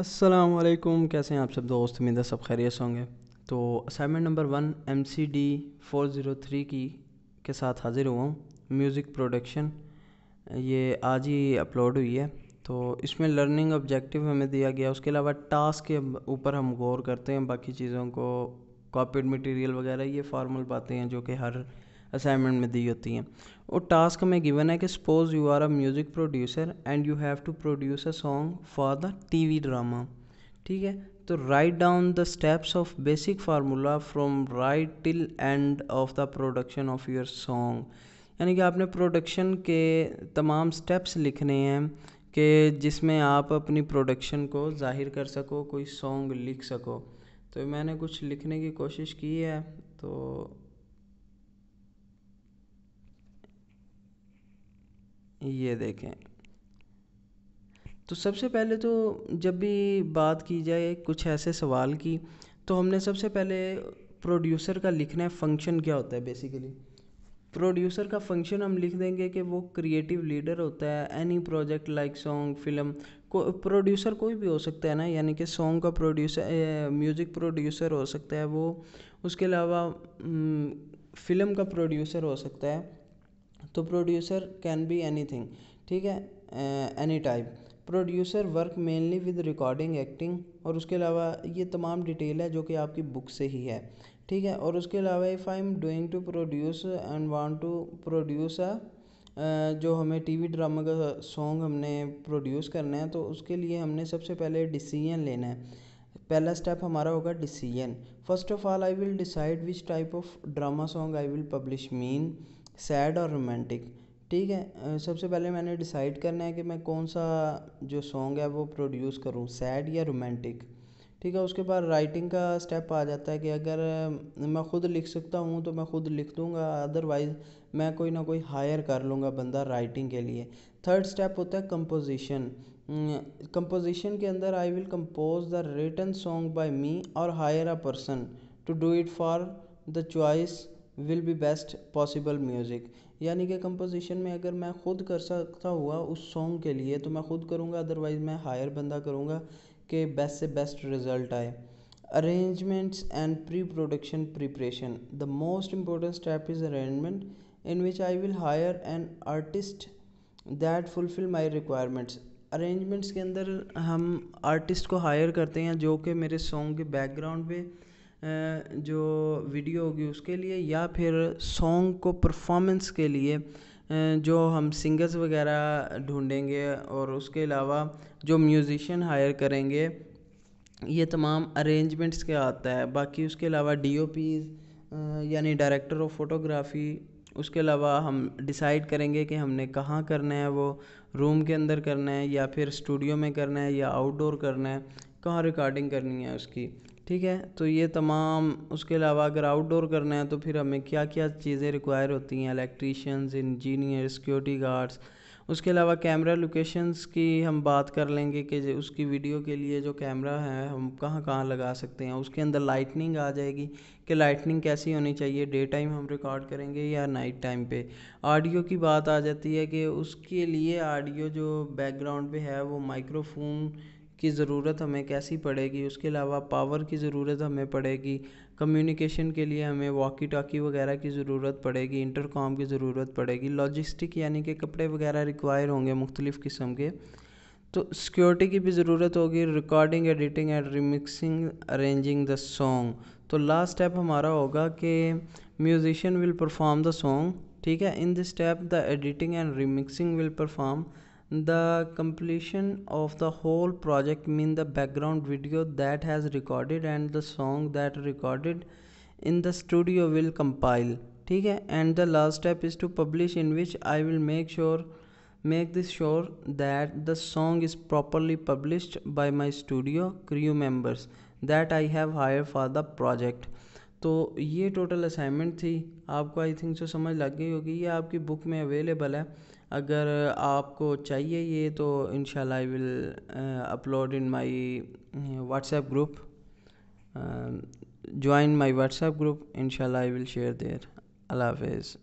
असलकुम कैसे हैं आप सब दोस्त उम्मीद है सब खैरियत होंगे तो assignment number one M C D four zero three की के साथ हाज़िर हुआ हूँ म्यूज़िक प्रोडक्शन ये आज ही अपलोड हुई है तो इसमें लर्निंग ऑब्जेक्टिव हमें दिया गया उसके अलावा टास्क के ऊपर हम गौर करते हैं बाकी चीज़ों को कॉपीड मटेरियल वगैरह ये फॉर्मल बातें हैं जो कि हर असाइनमेंट में दी होती हैं और टास्क में गिवन है कि suppose you are a music producer and you have to produce a song for the TV drama ठीक है तो write down the steps of basic formula from right till end of the production of your song यानी कि आपने production के तमाम steps लिखने हैं कि जिसमें आप अपनी प्रोडक्शन को जाहिर कर सको कोई सॉन्ग लिख सको तो मैंने कुछ लिखने की कोशिश की है तो ये देखें तो सबसे पहले तो जब भी बात की जाए कुछ ऐसे सवाल की तो हमने सबसे पहले प्रोड्यूसर का लिखना है फंक्शन क्या होता है बेसिकली प्रोड्यूसर का फंक्शन हम लिख देंगे कि वो क्रिएटिव लीडर होता है any project like song film को प्रोड्यूसर कोई भी हो सकता है ना यानी कि सॉन्ग का प्रोड्यूसर म्यूज़िक प्रोड्यूसर हो सकता है वो उसके अलावा फिल्म का प्रोड्यूसर हो सकता है तो प्रोड्यूसर कैन बी एनीथिंग ठीक है any type producer work mainly with recording acting और उसके अलावा ये तमाम डिटेल है जो कि आपकी बुक से ही है ठीक है और उसके अलावा if I am doing to produce and want to produce a जो हमें टीवी ड्रामा का सॉन्ग हमने प्रोड्यूस करना है तो उसके लिए हमने सबसे पहले डिसीजन लेना है पहला स्टेप हमारा होगा decision first of all I will decide which type of drama song I will publish mean sad और रोमांटिक ठीक है सबसे पहले मैंने डिसाइड करना है कि मैं कौन सा जो सॉन्ग है वो प्रोड्यूस करूँ सैड या रोमांटिक ठीक है उसके बाद राइटिंग का स्टेप आ जाता है कि अगर मैं खुद लिख सकता हूँ तो मैं खुद लिख दूँगा अदरवाइज़ मैं कोई ना कोई हायर कर लूँगा बंदा राइटिंग के लिए थर्ड स्टेप होता है कंपोजिशन कंपोजिशन के अंदर I will compose the written song by me और hire a person to do it for the choice will be best possible music यानी कि कंपोजिशन में अगर मैं खुद कर सकता हुआ उस सॉन्ग के लिए तो मैं खुद करूँगा अदरवाइज मैं हायर बंदा करूँगा कि बेस्ट से बेस्ट रिजल्ट आए arrangements and pre production preparation the most important step is arrangement in which I will hire an artist that fulfil my requirements arrangements के अंदर हम आर्टिस्ट को हायर करते हैं जो कि मेरे सॉन्ग के बैकग्राउंड पे जो वीडियो होगी उसके लिए या फिर सॉन्ग को परफॉर्मेंस के लिए जो हम सिंगर्स वगैरह ढूंढेंगे और उसके अलावा जो म्यूज़िशियन हायर करेंगे ये तमाम अरेंजमेंट्स के आता है बाकी उसके अलावा डी ओ यानी डायरेक्टर ऑफ फोटोग्राफी उसके अलावा हम डिसाइड करेंगे कि हमने कहाँ करना है वो रूम के अंदर करना है या फिर स्टूडियो में करना है या आउटडोर करना है कहाँ रिकॉर्डिंग करनी है उसकी ठीक है तो ये तमाम उसके अलावा अगर आउटडोर करना है तो फिर हमें क्या क्या चीज़ें रिक्वायर होती हैं इलेक्ट्रीशियंस इंजीनियर सिक्योरिटी गार्ड्स उसके अलावा कैमरा लोकेशंस की हम बात कर लेंगे कि उसकी वीडियो के लिए जो कैमरा है हम कहाँ कहाँ लगा सकते हैं उसके अंदर लाइटनिंग आ जाएगी कि लाइटनिंग कैसी होनी चाहिए डे टाइम हम रिकॉर्ड करेंगे या नाइट टाइम पे ऑडियो की बात आ जाती है कि उसके लिए ऑडियो जो बैकग्राउंड पे है वो माइक्रोफोन की ज़रूरत हमें कैसी पड़ेगी उसके अलावा पावर की ज़रूरत हमें पड़ेगी कम्युनिकेशन के लिए हमें वॉकी टॉकी वगैरह की ज़रूरत पड़ेगी इंटरकॉम की ज़रूरत पड़ेगी लॉजिस्टिक यानी कि कपड़े वगैरह रिक्वायर होंगे मुख्तलिफ़ किस्म के तो सिक्योरिटी की भी ज़रूरत होगी recording editing and remixing arranging the song तो लास्ट स्टेप हमारा होगा कि musician will perform the song ठीक है in this step the editing and remixing will perform the completion of the whole project mean the background video that has recorded and the song that recorded in the studio will compile ठीक है and the last step is to publish in which I will make sure make this sure that the song is properly published by my studio crew members that I have hire for the project तो ये total assignment थी आपको I think so समझ लग गई होगी ये आपकी बुक में अवेलेबल है अगर आपको चाहिए ये तो in I will upload in my WhatsApp group join my WhatsApp group in I will share there अल्लाह हाफिज़